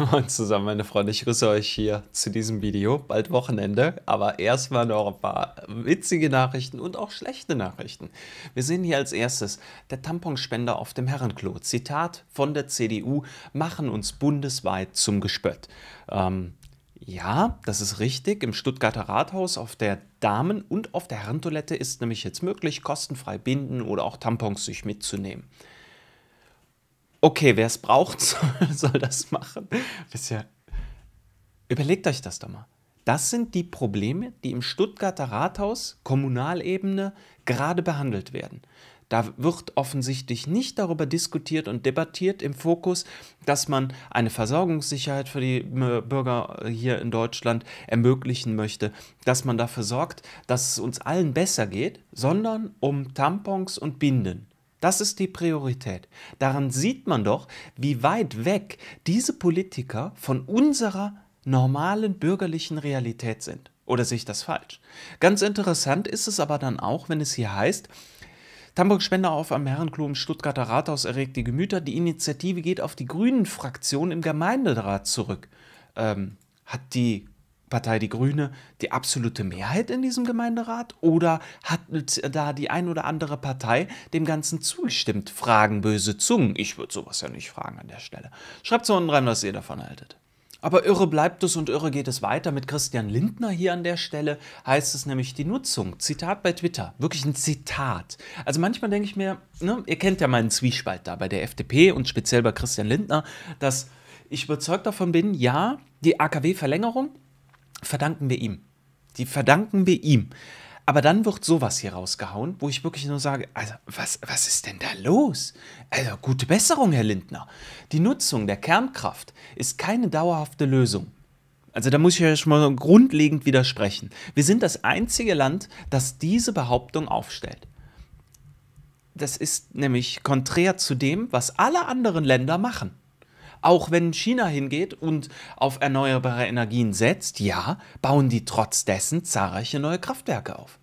und zusammen, meine Freunde. Ich grüße euch hier zu diesem Video. Bald Wochenende, aber erstmal noch ein paar witzige Nachrichten und auch schlechte Nachrichten. Wir sehen hier als erstes der Tamponspender auf dem Herrenklo. Zitat von der CDU: machen uns bundesweit zum Gespött. Ähm, ja, das ist richtig. Im Stuttgarter Rathaus auf der Damen- und auf der Herrentoilette ist nämlich jetzt möglich, kostenfrei Binden oder auch Tampons sich mitzunehmen okay, wer es braucht, soll, soll das machen. Bisher. Überlegt euch das doch mal. Das sind die Probleme, die im Stuttgarter Rathaus, Kommunalebene, gerade behandelt werden. Da wird offensichtlich nicht darüber diskutiert und debattiert im Fokus, dass man eine Versorgungssicherheit für die äh, Bürger äh, hier in Deutschland ermöglichen möchte, dass man dafür sorgt, dass es uns allen besser geht, sondern um Tampons und Binden. Das ist die Priorität. Daran sieht man doch, wie weit weg diese Politiker von unserer normalen bürgerlichen Realität sind. Oder sehe ich das falsch? Ganz interessant ist es aber dann auch, wenn es hier heißt, Tamburg-Spender auf am Herrenklo im Stuttgarter Rathaus erregt die Gemüter. Die Initiative geht auf die Grünen-Fraktion im Gemeinderat zurück. Ähm, hat die Partei Die Grüne die absolute Mehrheit in diesem Gemeinderat oder hat da die ein oder andere Partei dem Ganzen zugestimmt? Fragen böse Zungen. Ich würde sowas ja nicht fragen an der Stelle. Schreibt so unten rein, was ihr davon haltet. Aber irre bleibt es und irre geht es weiter. Mit Christian Lindner hier an der Stelle heißt es nämlich die Nutzung. Zitat bei Twitter. Wirklich ein Zitat. Also manchmal denke ich mir, ne, ihr kennt ja meinen Zwiespalt da bei der FDP und speziell bei Christian Lindner, dass ich überzeugt davon bin, ja, die AKW-Verlängerung verdanken wir ihm. Die verdanken wir ihm. Aber dann wird sowas hier rausgehauen, wo ich wirklich nur sage, also was, was ist denn da los? Also gute Besserung, Herr Lindner. Die Nutzung der Kernkraft ist keine dauerhafte Lösung. Also da muss ich ja schon mal grundlegend widersprechen. Wir sind das einzige Land, das diese Behauptung aufstellt. Das ist nämlich konträr zu dem, was alle anderen Länder machen. Auch wenn China hingeht und auf erneuerbare Energien setzt, ja, bauen die trotz dessen zahlreiche neue Kraftwerke auf.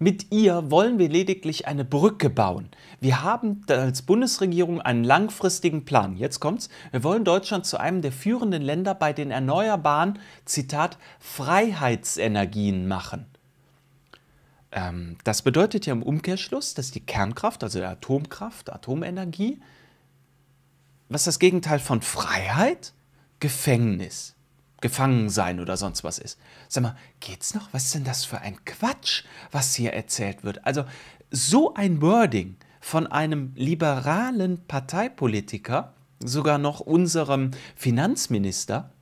Mit ihr wollen wir lediglich eine Brücke bauen. Wir haben als Bundesregierung einen langfristigen Plan. Jetzt kommt's. Wir wollen Deutschland zu einem der führenden Länder bei den erneuerbaren, Zitat, Freiheitsenergien machen. Ähm, das bedeutet ja im Umkehrschluss, dass die Kernkraft, also Atomkraft, Atomenergie, was das Gegenteil von Freiheit? Gefängnis. Gefangen sein oder sonst was ist. Sag mal, geht's noch? Was ist denn das für ein Quatsch, was hier erzählt wird? Also, so ein Wording von einem liberalen Parteipolitiker, sogar noch unserem Finanzminister,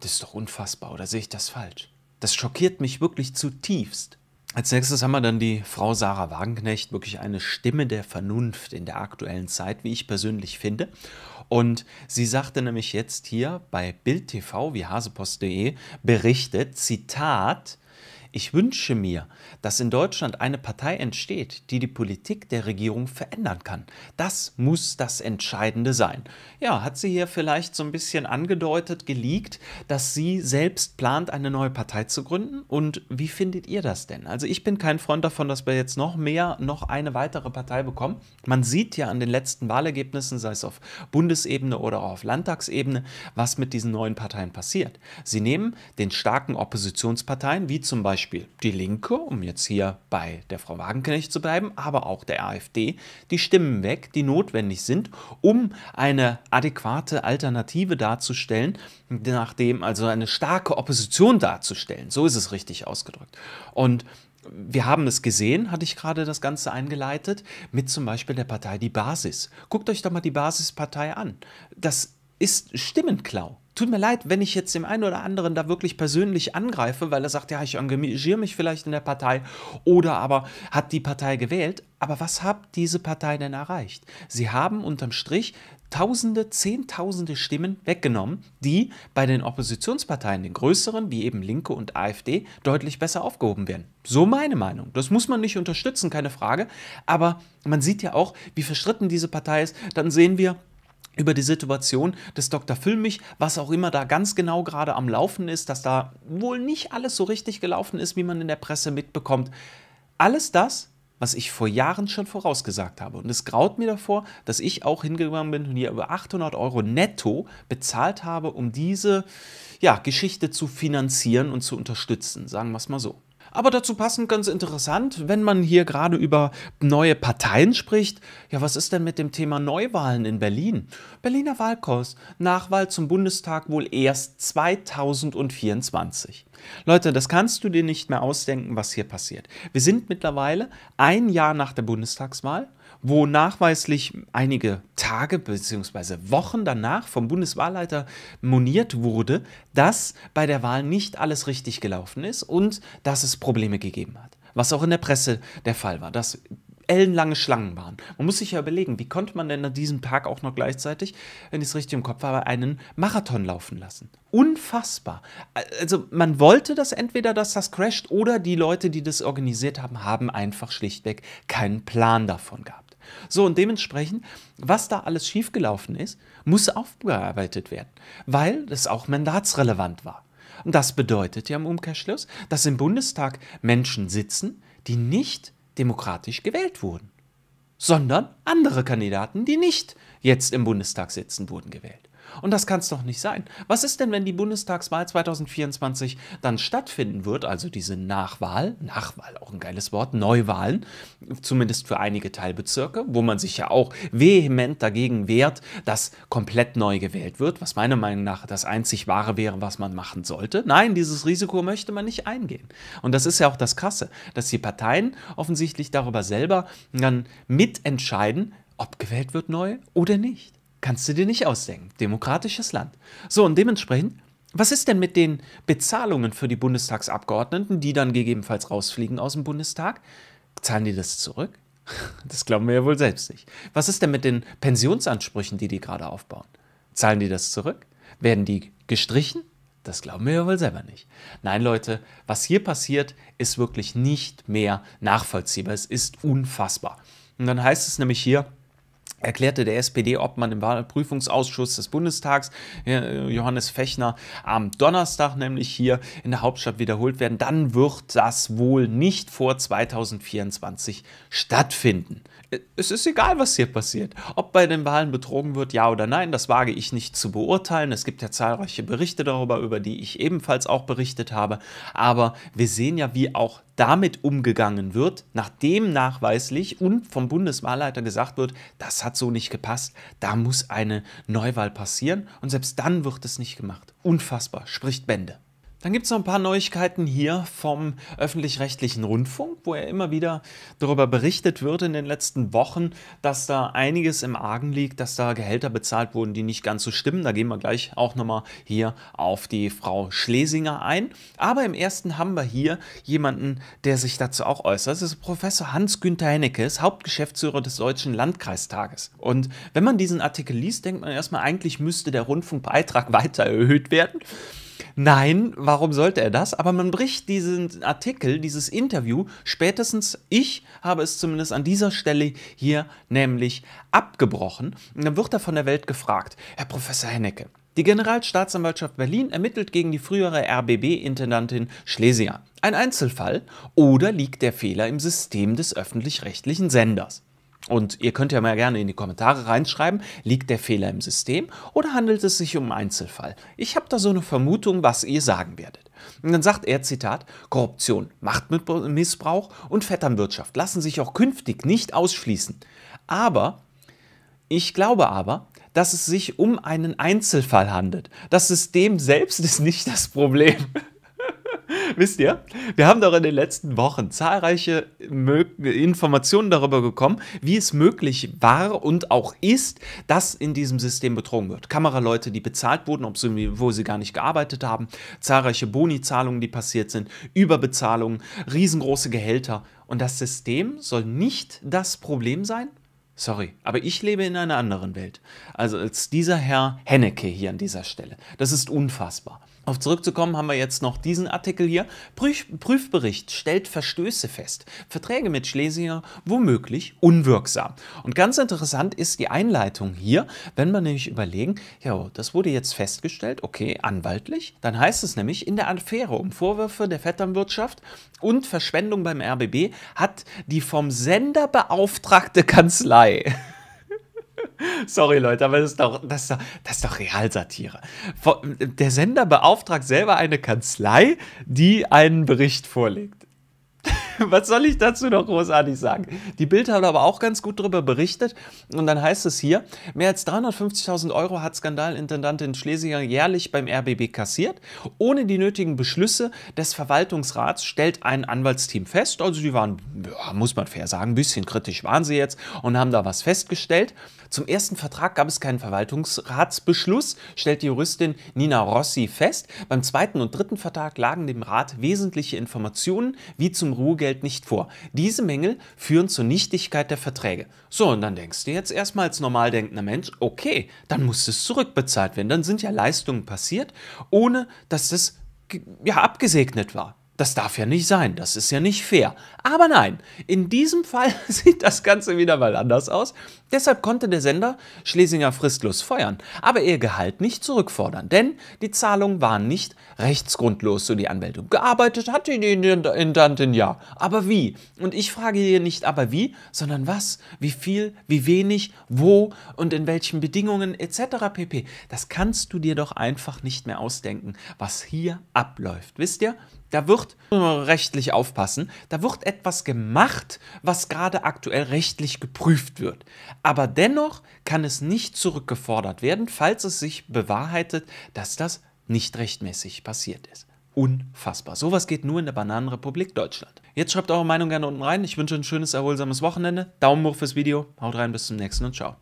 das ist doch unfassbar, oder sehe ich das falsch? Das schockiert mich wirklich zutiefst. Als nächstes haben wir dann die Frau Sarah Wagenknecht, wirklich eine Stimme der Vernunft in der aktuellen Zeit, wie ich persönlich finde. Und sie sagte nämlich jetzt hier bei Bild TV, wie hasepost.de, berichtet, Zitat, ich wünsche mir, dass in Deutschland eine Partei entsteht, die die Politik der Regierung verändern kann. Das muss das Entscheidende sein. Ja, hat sie hier vielleicht so ein bisschen angedeutet, geleakt, dass sie selbst plant, eine neue Partei zu gründen? Und wie findet ihr das denn? Also ich bin kein Freund davon, dass wir jetzt noch mehr, noch eine weitere Partei bekommen. Man sieht ja an den letzten Wahlergebnissen, sei es auf Bundesebene oder auch auf Landtagsebene, was mit diesen neuen Parteien passiert. Sie nehmen den starken Oppositionsparteien, wie zum Beispiel Beispiel die Linke, um jetzt hier bei der Frau Wagenknecht zu bleiben, aber auch der AfD, die Stimmen weg, die notwendig sind, um eine adäquate Alternative darzustellen, nachdem also eine starke Opposition darzustellen. So ist es richtig ausgedrückt. Und wir haben es gesehen, hatte ich gerade das Ganze eingeleitet, mit zum Beispiel der Partei Die Basis. Guckt euch doch mal die Basispartei an. Das ist Stimmenklau. Tut mir leid, wenn ich jetzt dem einen oder anderen da wirklich persönlich angreife, weil er sagt, ja, ich engagiere mich vielleicht in der Partei oder aber hat die Partei gewählt. Aber was hat diese Partei denn erreicht? Sie haben unterm Strich Tausende, Zehntausende Stimmen weggenommen, die bei den Oppositionsparteien, den größeren, wie eben Linke und AfD, deutlich besser aufgehoben werden. So meine Meinung. Das muss man nicht unterstützen, keine Frage. Aber man sieht ja auch, wie verstritten diese Partei ist. Dann sehen wir, über die Situation des Dr. Füllmich, was auch immer da ganz genau gerade am Laufen ist, dass da wohl nicht alles so richtig gelaufen ist, wie man in der Presse mitbekommt. Alles das, was ich vor Jahren schon vorausgesagt habe. Und es graut mir davor, dass ich auch hingegangen bin und hier über 800 Euro netto bezahlt habe, um diese ja, Geschichte zu finanzieren und zu unterstützen, sagen wir es mal so. Aber dazu passend ganz interessant, wenn man hier gerade über neue Parteien spricht, ja, was ist denn mit dem Thema Neuwahlen in Berlin? Berliner Wahlkurs, Nachwahl zum Bundestag wohl erst 2024. Leute, das kannst du dir nicht mehr ausdenken, was hier passiert. Wir sind mittlerweile ein Jahr nach der Bundestagswahl wo nachweislich einige Tage bzw. Wochen danach vom Bundeswahlleiter moniert wurde, dass bei der Wahl nicht alles richtig gelaufen ist und dass es Probleme gegeben hat was auch in der Presse der Fall war, dass ellenlange Schlangen waren. Man muss sich ja überlegen, wie konnte man denn an diesem Tag auch noch gleichzeitig, wenn ich es richtig im Kopf habe, einen Marathon laufen lassen? Unfassbar. Also man wollte das entweder, dass das crasht oder die Leute, die das organisiert haben, haben einfach schlichtweg keinen Plan davon gehabt. So, und dementsprechend, was da alles schiefgelaufen ist, muss aufgearbeitet werden, weil das auch mandatsrelevant war. Und das bedeutet ja im Umkehrschluss, dass im Bundestag Menschen sitzen, die nicht demokratisch gewählt wurden, sondern andere Kandidaten, die nicht jetzt im Bundestag sitzen, wurden gewählt. Und das kann es doch nicht sein. Was ist denn, wenn die Bundestagswahl 2024 dann stattfinden wird, also diese Nachwahl, Nachwahl auch ein geiles Wort, Neuwahlen, zumindest für einige Teilbezirke, wo man sich ja auch vehement dagegen wehrt, dass komplett neu gewählt wird, was meiner Meinung nach das einzig wahre wäre, was man machen sollte. Nein, dieses Risiko möchte man nicht eingehen. Und das ist ja auch das Krasse, dass die Parteien offensichtlich darüber selber dann mitentscheiden, ob gewählt wird neu oder nicht. Kannst du dir nicht ausdenken. Demokratisches Land. So, und dementsprechend, was ist denn mit den Bezahlungen für die Bundestagsabgeordneten, die dann gegebenenfalls rausfliegen aus dem Bundestag? Zahlen die das zurück? Das glauben wir ja wohl selbst nicht. Was ist denn mit den Pensionsansprüchen, die die gerade aufbauen? Zahlen die das zurück? Werden die gestrichen? Das glauben wir ja wohl selber nicht. Nein, Leute, was hier passiert, ist wirklich nicht mehr nachvollziehbar. Es ist unfassbar. Und dann heißt es nämlich hier, erklärte der SPD-Obmann im Wahlprüfungsausschuss des Bundestags, äh, Johannes Fechner, am Donnerstag nämlich hier in der Hauptstadt wiederholt werden, dann wird das wohl nicht vor 2024 stattfinden. Äh, es ist egal, was hier passiert. Ob bei den Wahlen betrogen wird, ja oder nein, das wage ich nicht zu beurteilen. Es gibt ja zahlreiche Berichte darüber, über die ich ebenfalls auch berichtet habe. Aber wir sehen ja, wie auch damit umgegangen wird, nachdem nachweislich und vom Bundeswahlleiter gesagt wird, das hat so nicht gepasst, da muss eine Neuwahl passieren und selbst dann wird es nicht gemacht. Unfassbar, spricht Bände. Dann gibt es noch ein paar Neuigkeiten hier vom öffentlich-rechtlichen Rundfunk, wo er immer wieder darüber berichtet wird in den letzten Wochen, dass da einiges im Argen liegt, dass da Gehälter bezahlt wurden, die nicht ganz so stimmen. Da gehen wir gleich auch nochmal hier auf die Frau Schlesinger ein. Aber im ersten haben wir hier jemanden, der sich dazu auch äußert. Das ist Professor Hans-Günther Hennekes, Hauptgeschäftsführer des Deutschen Landkreistages. Und wenn man diesen Artikel liest, denkt man erstmal, eigentlich müsste der Rundfunkbeitrag weiter erhöht werden. Nein, warum sollte er das? Aber man bricht diesen Artikel, dieses Interview, spätestens ich habe es zumindest an dieser Stelle hier nämlich abgebrochen. Und dann wird er von der Welt gefragt, Herr Professor Hennecke, die Generalstaatsanwaltschaft Berlin ermittelt gegen die frühere RBB-Intendantin Schlesinger. Ein Einzelfall oder liegt der Fehler im System des öffentlich-rechtlichen Senders? Und ihr könnt ja mal gerne in die Kommentare reinschreiben, liegt der Fehler im System oder handelt es sich um einen Einzelfall? Ich habe da so eine Vermutung, was ihr sagen werdet. Und dann sagt er, Zitat, Korruption, Machtmissbrauch und Vetternwirtschaft lassen sich auch künftig nicht ausschließen. Aber, ich glaube aber, dass es sich um einen Einzelfall handelt. Das System selbst ist nicht das Problem. Wisst ihr, wir haben doch in den letzten Wochen zahlreiche Informationen darüber bekommen, wie es möglich war und auch ist, dass in diesem System betrogen wird. Kameraleute, die bezahlt wurden, obwohl sie gar nicht gearbeitet haben, zahlreiche Bonizahlungen, die passiert sind, Überbezahlungen, riesengroße Gehälter. Und das System soll nicht das Problem sein, Sorry, aber ich lebe in einer anderen Welt. Also als dieser Herr Hennecke hier an dieser Stelle. Das ist unfassbar. Auf zurückzukommen haben wir jetzt noch diesen Artikel hier. Prüf Prüfbericht stellt Verstöße fest. Verträge mit Schlesinger womöglich unwirksam. Und ganz interessant ist die Einleitung hier, wenn wir nämlich überlegen, ja, das wurde jetzt festgestellt, okay, anwaltlich. Dann heißt es nämlich, in der Affäre um Vorwürfe der Vetternwirtschaft und Verschwendung beim RBB hat die vom Sender beauftragte Kanzlei 3. Sorry, Leute, aber das ist doch, das ist doch, das ist doch Realsatire. Der Sender beauftragt selber eine Kanzlei, die einen Bericht vorlegt. was soll ich dazu noch großartig sagen? Die Bild hat aber auch ganz gut darüber berichtet. Und dann heißt es hier, mehr als 350.000 Euro hat Skandalintendantin Schlesinger jährlich beim RBB kassiert. Ohne die nötigen Beschlüsse des Verwaltungsrats stellt ein Anwaltsteam fest. Also die waren, ja, muss man fair sagen, ein bisschen kritisch waren sie jetzt und haben da was festgestellt. Zum ersten Vertrag gab es keinen Verwaltungsratsbeschluss, stellt die Juristin Nina Rossi fest. Beim zweiten und dritten Vertrag lagen dem Rat wesentliche Informationen, wie zum Ruhegeld Bargeld nicht vor. Diese Mängel führen zur Nichtigkeit der Verträge. So, und dann denkst du jetzt erstmal als normal denkender Mensch, okay, dann muss es zurückbezahlt werden. Dann sind ja Leistungen passiert, ohne dass es ja, abgesegnet war. Das darf ja nicht sein, das ist ja nicht fair. Aber nein, in diesem Fall sieht das Ganze wieder mal anders aus. Deshalb konnte der Sender Schlesinger fristlos feuern, aber ihr Gehalt nicht zurückfordern, denn die Zahlungen waren nicht rechtsgrundlos, so die Anwälte. Gearbeitet hatte die Intendantin ja, aber wie? Und ich frage hier nicht aber wie, sondern was, wie viel, wie wenig, wo und in welchen Bedingungen etc. pp. Das kannst du dir doch einfach nicht mehr ausdenken, was hier abläuft. Wisst ihr? Da wird, muss man rechtlich aufpassen, da wird etwas gemacht, was gerade aktuell rechtlich geprüft wird. Aber dennoch kann es nicht zurückgefordert werden, falls es sich bewahrheitet, dass das nicht rechtmäßig passiert ist. Unfassbar. Sowas geht nur in der Bananenrepublik Deutschland. Jetzt schreibt eure Meinung gerne unten rein. Ich wünsche ein schönes, erholsames Wochenende. Daumen hoch fürs Video. Haut rein, bis zum nächsten und ciao.